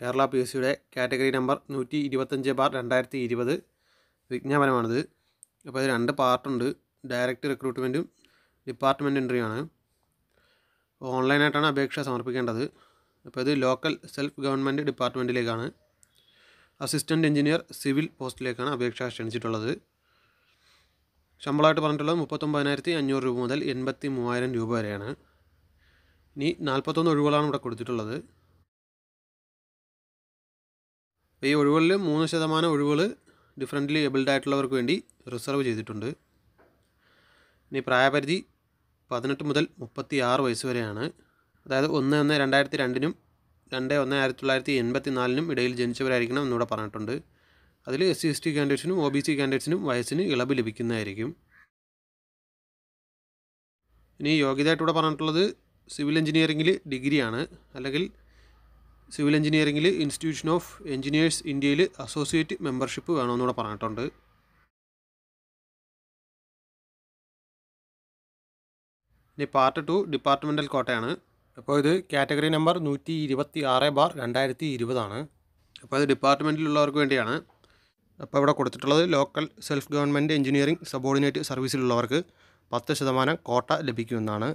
Kerala P S സിയുടെ category number നൂറ്റി ഇരുപത്തഞ്ച് ബാർ രണ്ടായിരത്തി ഇരുപത് വിജ്ഞാപനമാണിത് അപ്പോൾ അതിൽ രണ്ട് പാർട്ടുണ്ട് ഡയറക്റ്റ് റിക്രൂട്ട്മെൻറ്റും ഡിപ്പാർട്ട്മെൻറ്റ് ആണ് ഓൺലൈനായിട്ടാണ് അപേക്ഷ സമർപ്പിക്കേണ്ടത് അപ്പോൾ ഇത് ലോക്കൽ സെൽഫ് ഗവൺമെൻറ് ഡിപ്പാർട്ട്മെൻറ്റിലേക്കാണ് അസിസ്റ്റൻറ്റ് എഞ്ചിനീയർ സിവിൽ പോസ്റ്റിലേക്കാണ് അപേക്ഷ ക്ഷണിച്ചിട്ടുള്ളത് ശമ്പളമായിട്ട് പറഞ്ഞിട്ടുള്ളത് മുപ്പത്തൊമ്പതിനായിരത്തി അഞ്ഞൂറ് രൂപ മുതൽ എൺപത്തി മൂവായിരം രൂപ വരെയാണ് ഇനി നാൽപ്പത്തൊന്ന് ഒഴിവുകളാണ് ഇവിടെ കൊടുത്തിട്ടുള്ളത് ഈ ഒഴിവുകളിൽ മൂന്ന് ശതമാനം ഒഴിവുകൾ ഡിഫറെൻ്റ്ലി എബിൾഡ് ആയിട്ടുള്ളവർക്ക് വേണ്ടി റിസർവ് ചെയ്തിട്ടുണ്ട് ഇനി പ്രായപരിധി പതിനെട്ട് മുതൽ മുപ്പത്തി ആറ് വയസ്സ് വരെയാണ് അതായത് ഒന്ന് ഒന്ന് രണ്ടായിരത്തി രണ്ടിനും രണ്ട് ഒന്ന് ആയിരത്തി തൊള്ളായിരത്തി എൺപത്തി നാലിനും ഇടയിൽ ജനിച്ചവരായിരിക്കണം എന്നിവിടെ പറഞ്ഞിട്ടുണ്ട് അതിൽ എസ് സി എസ് ടി കാൻഡിഡേറ്റ്സിനും ഒ ബി സി കാൻഡിഡേറ്റ്സിനും വയസ്സിന് ഇളവ് ലഭിക്കുന്നതായിരിക്കും ഇനി യോഗ്യതയായിട്ടിവിടെ പറഞ്ഞിട്ടുള്ളത് സിവിൽ എഞ്ചിനീയറിംഗിൽ ഡിഗ്രിയാണ് അല്ലെങ്കിൽ സിവിൽ എഞ്ചിനീയറിംഗിൽ ഇൻസ്റ്റിറ്റ്യൂഷൻ ഓഫ് എഞ്ചിനീയേഴ്സ് ഇന്ത്യയിൽ അസോസിയേറ്റ് മെമ്പർഷിപ്പ് വേണമെന്നൂടെ പറഞ്ഞിട്ടുണ്ട് ഇനി പാർട്ട് ടു ഡിപ്പാർട്ട്മെൻ്റൽ കോട്ടയാണ് അപ്പോൾ ഇത് കാറ്റഗറി നമ്പർ നൂറ്റി ഇരുപത്തി ആറ് ബാർ രണ്ടായിരത്തി ഇരുപതാണ് അപ്പോൾ ഇത് ഡിപ്പാർട്ട്മെൻറ്റിലുള്ളവർക്ക് വേണ്ടിയാണ് അപ്പോൾ ഇവിടെ കൊടുത്തിട്ടുള്ളത് local self government engineering subordinate സർവീസിലുള്ളവർക്ക് പത്ത് ശതമാനം കോട്ട ലഭിക്കുമെന്നാണ്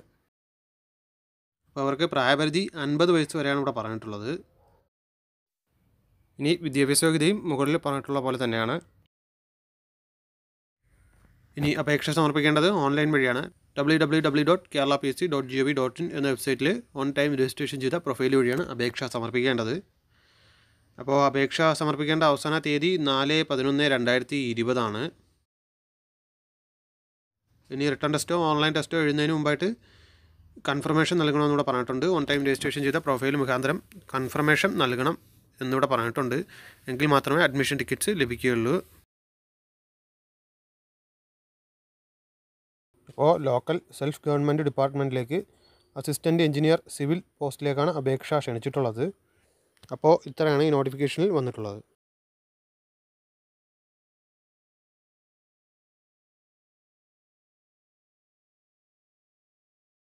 അപ്പോൾ അവർക്ക് പ്രായപരിധി അൻപത് വയസ്സ് വരെയാണ് ഇവിടെ പറഞ്ഞിട്ടുള്ളത് ഇനി വിദ്യാഭ്യാസ യോഗ്യതയും മുകളിൽ പറഞ്ഞിട്ടുള്ള പോലെ തന്നെയാണ് ഇനി അപേക്ഷ സമർപ്പിക്കേണ്ടത് ഓൺലൈൻ വഴിയാണ് W W W dot Kerala P S C dot G O V dot in എന്ന വെബ്സൈറ്റിൽ ഓൺ ടൈം രജിസ്ട്രേഷൻ ചെയ്ത പ്രൊഫൈൽ വഴിയാണ് അപേക്ഷ സമർപ്പിക്കേണ്ടത് അപ്പോൾ അപേക്ഷ സമർപ്പിക്കേണ്ട അവസാന തീയതി നാല് പതിനൊന്ന് രണ്ടായിരത്തി ഇരുപതാണ് ഇനി റിട്ടേൺ ടെസ്റ്റോ ഓൺലൈൻ ടെസ്റ്റോ എഴുതുന്നതിന് മുമ്പായിട്ട് കൺഫർമേഷൻ നൽകണമെന്നൂടെ പറഞ്ഞിട്ടുണ്ട് ഓൺ ടൈം രജിസ്ട്രേഷൻ ചെയ്ത പ്രൊഫൈൽ മുഖാന്തരം കൺഫർമേഷൻ നൽകണം എന്നിവിടെ പറഞ്ഞിട്ടുണ്ട് എങ്കിൽ മാത്രമേ അഡ്മിഷൻ ടിക്കറ്റ്സ് ലഭിക്കുകയുള്ളൂ ഇപ്പോൾ ലോക്കൽ സെൽഫ് ഗവൺമെൻറ് ഡിപ്പാർട്ട്മെൻറ്റിലേക്ക് അസിസ്റ്റൻ്റ് എഞ്ചിനീയർ സിവിൽ പോസ്റ്റിലേക്കാണ് അപേക്ഷ ക്ഷണിച്ചിട്ടുള്ളത് അപ്പോൾ ഇത്രയാണ് ഈ നോട്ടിഫിക്കേഷനിൽ വന്നിട്ടുള്ളത്